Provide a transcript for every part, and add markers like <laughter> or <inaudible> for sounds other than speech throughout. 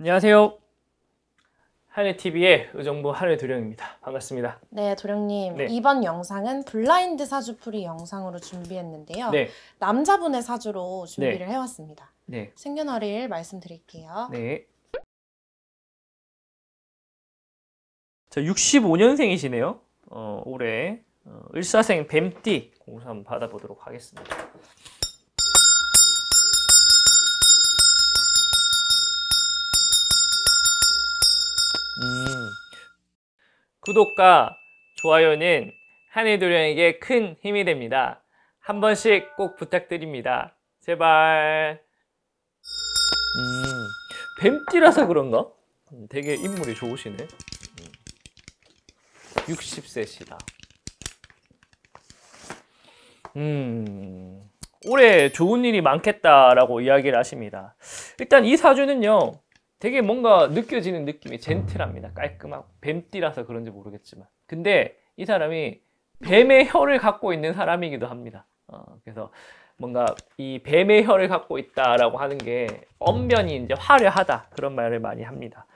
안녕하세요. 한해TV의 의정부 한해도령입니다. 반갑습니다. 네, 도령님. 네. 이번 영상은 블라인드 사주풀이 영상으로 준비했는데요. 네. 남자분의 사주로 준비를 네. 해왔습니다. 네. 생년월일 말씀드릴게요. 네. 자, 65년생이시네요. 어, 올해 어, 을사생 뱀띠 공수 한번 받아보도록 하겠습니다. 구독과 좋아요는 한해도령에게큰 힘이 됩니다. 한 번씩 꼭 부탁드립니다. 제발. 음, 뱀띠라서 그런가? 되게 인물이 좋으시네. 60세시다. 음. 음, 올해 좋은 일이 많겠다라고 이야기를 하십니다. 일단 이 사주는요, 되게 뭔가 느껴지는 느낌이 젠틀합니다. 깔끔하고 뱀띠라서 그런지 모르겠지만 근데 이 사람이 뱀의 혀를 갖고 있는 사람이기도 합니다. 어, 그래서 뭔가 이 뱀의 혀를 갖고 있다라고 하는 게엄변이 이제 화려하다 그런 말을 많이 합니다.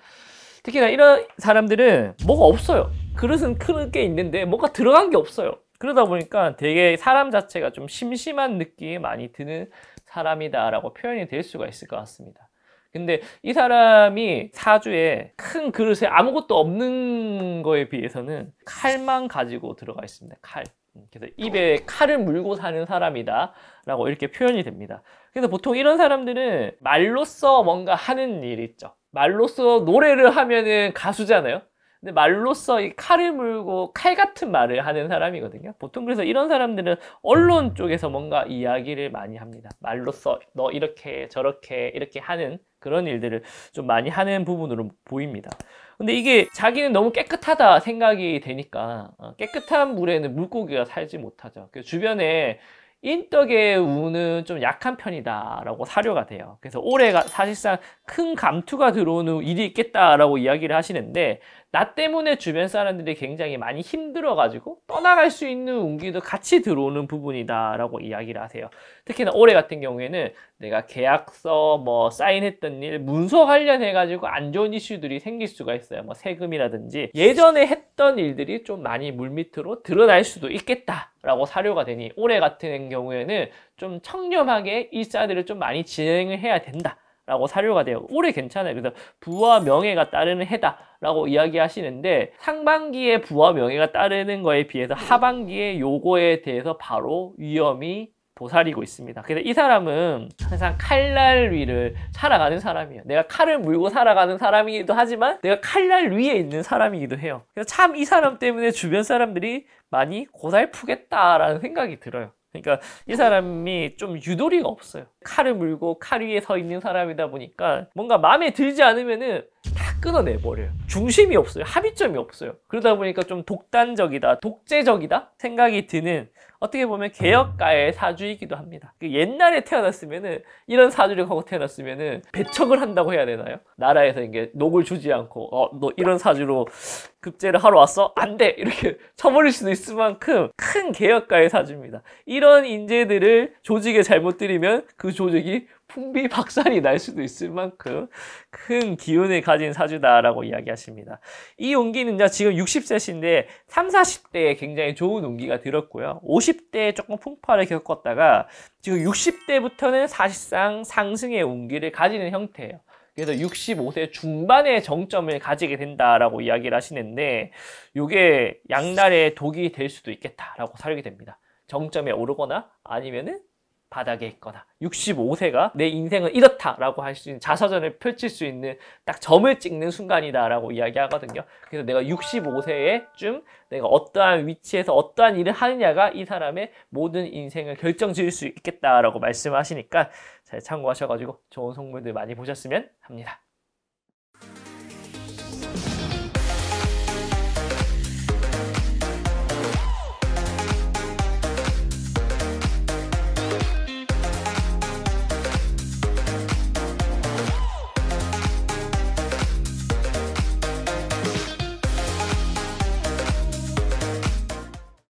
특히나 이런 사람들은 뭐가 없어요. 그릇은 크게 있는데 뭔가 들어간 게 없어요. 그러다 보니까 되게 사람 자체가 좀 심심한 느낌이 많이 드는 사람이다라고 표현이 될 수가 있을 것 같습니다. 근데 이 사람이 사주에 큰 그릇에 아무것도 없는 거에 비해서는 칼만 가지고 들어가 있습니다. 칼. 음, 그래서 입에 칼을 물고 사는 사람이다 라고 이렇게 표현이 됩니다. 그래서 보통 이런 사람들은 말로써 뭔가 하는 일이 있죠. 말로써 노래를 하면은 가수잖아요. 근데 말로써 이 칼을 물고 칼 같은 말을 하는 사람이거든요. 보통 그래서 이런 사람들은 언론 쪽에서 뭔가 이야기를 많이 합니다. 말로써 너 이렇게 저렇게 이렇게 하는 그런 일들을 좀 많이 하는 부분으로 보입니다. 근데 이게 자기는 너무 깨끗하다 생각이 되니까 어, 깨끗한 물에는 물고기가 살지 못하죠. 그 주변에 인덕의 운은 좀 약한 편이다라고 사료가 돼요. 그래서 올해가 사실상 큰 감투가 들어온후 일이 있겠다라고 이야기를 하시는데 나 때문에 주변 사람들이 굉장히 많이 힘들어가지고 떠나갈 수 있는 운기도 같이 들어오는 부분이다라고 이야기를 하세요. 특히나 올해 같은 경우에는 내가 계약서 뭐 사인했던 일, 문서 관련해가지고 안 좋은 이슈들이 생길 수가 있어요. 뭐 세금이라든지 예전에 했던 일들이 좀 많이 물밑으로 드러날 수도 있겠다. 라고 사료가 되니 올해 같은 경우에는 좀 청렴하게 일사들을 좀 많이 진행을 해야 된다 라고 사료가 돼요 올해 괜찮아요 그래서 부와 명예가 따르는 해다 라고 이야기하시는데 상반기에 부와 명예가 따르는 거에 비해서 하반기에 요거에 대해서 바로 위험이 보살이고 있습니다. 그래서 이 사람은 항상 칼날 위를 살아가는 사람이에요. 내가 칼을 물고 살아가는 사람이기도 하지만 내가 칼날 위에 있는 사람이기도 해요. 그래서 참 이 사람 때문에 주변 사람들이 많이 고달프겠다라는 생각이 들어요. 그러니까 이 사람이 좀 유도리가 없어요. 칼을 물고 칼 위에 서 있는 사람이다 보니까 뭔가 마음에 들지 않으면은 다 끊어내버려요. 중심이 없어요. 합의점이 없어요. 그러다 보니까 좀 독단적이다, 독재적이다 생각이 드는 어떻게 보면 개혁가의 사주이기도 합니다. 그 옛날에 태어났으면은 이런 사주를 하고 태어났으면은 배척을 한다고 해야 되나요? 나라에서 이게 녹을 주지 않고 어 너 이런 사주로 급제를 하러 왔어? 안 돼! 이렇게 쳐버릴 <laughs> 수도 있을 만큼 큰 개혁가의 사주입니다. 이런 인재들을 조직에 잘못 들이면 그 조직이 풍비박산이 날 수도 있을 만큼 큰 기운을 가진 사주다라고 이야기하십니다. 이 운기는 지금 60세신데 3, 40대에 굉장히 좋은 운기가 들었고요. 50대에 조금 풍파를 겪었다가 지금 60대부터는 사실상 상승의 운기를 가지는 형태예요. 그래서 65세 중반의 정점을 가지게 된다라고 이야기를 하시는데 이게 양날의 독이 될 수도 있겠다라고 사용 됩니다. 정점에 오르거나 아니면은 바닥에 있거나 65세가 내 인생은 이렇다라고 할 수 있는 자서전을 펼칠 수 있는 딱 점을 찍는 순간이다라고 이야기하거든요. 그래서 내가 65세에쯤 내가 어떠한 위치에서 어떠한 일을 하느냐가 이 사람의 모든 인생을 결정지을 수 있겠다라고 말씀하시니까 잘 참고하셔가지고 좋은 성물들 많이 보셨으면 합니다.